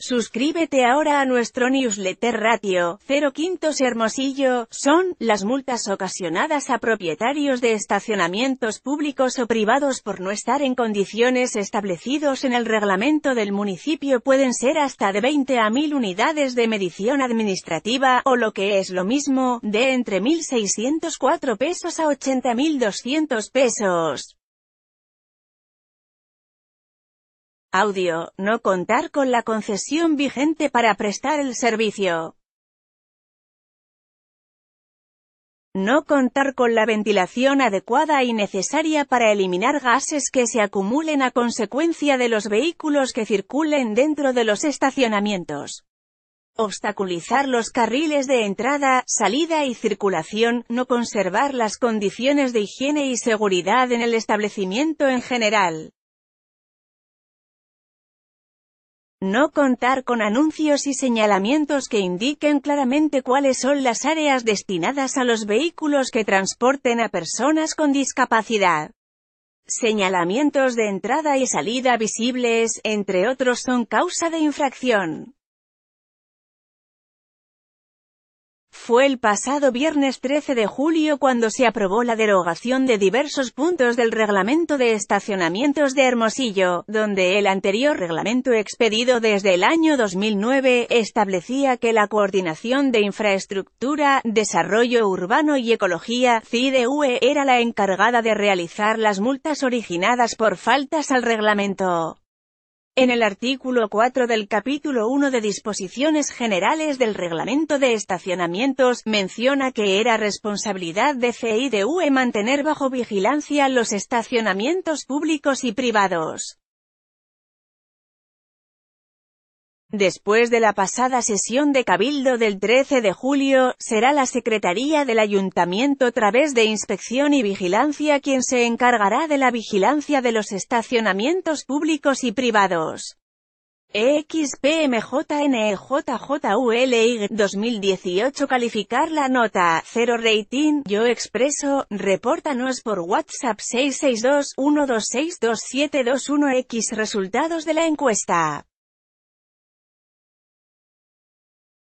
Suscríbete ahora a nuestro newsletter ratio, 0 quintos Hermosillo, son, las multas ocasionadas a propietarios de estacionamientos públicos o privados por no estar en condiciones establecidos en el reglamento del municipio pueden ser hasta de 20 a 1000 unidades de medición administrativa, o lo que es lo mismo, de entre 1604 pesos a 80200 pesos. Audio, no contar con la concesión vigente para prestar el servicio. No contar con la ventilación adecuada y necesaria para eliminar gases que se acumulen a consecuencia de los vehículos que circulen dentro de los estacionamientos. Obstaculizar los carriles de entrada, salida y circulación, no conservar las condiciones de higiene y seguridad en el establecimiento en general. No contar con anuncios y señalamientos que indiquen claramente cuáles son las áreas destinadas a los vehículos que transporten a personas con discapacidad. Señalamientos de entrada y salida visibles, entre otros, son causa de infracción. Fue el pasado viernes 13 de julio cuando se aprobó la derogación de diversos puntos del reglamento de estacionamientos de Hermosillo, donde el anterior reglamento expedido desde el año 2009 establecía que la Coordinación de Infraestructura, Desarrollo Urbano y Ecología, CIDUE, e, era la encargada de realizar las multas originadas por faltas al reglamento. En el artículo 4 del capítulo 1 de Disposiciones Generales del Reglamento de Estacionamientos, menciona que era responsabilidad de CIDUE mantener bajo vigilancia los estacionamientos públicos y privados. Después de la pasada sesión de Cabildo del 13 de julio, será la Secretaría del Ayuntamiento a través de Inspección y Vigilancia quien se encargará de la vigilancia de los estacionamientos públicos y privados. E.X.P.M.J.N.E.J.J.U.L.I.G. 2018 Calificar la nota, 0 rating, Yo Expreso, repórtanos por WhatsApp 662 126 x Resultados de la encuesta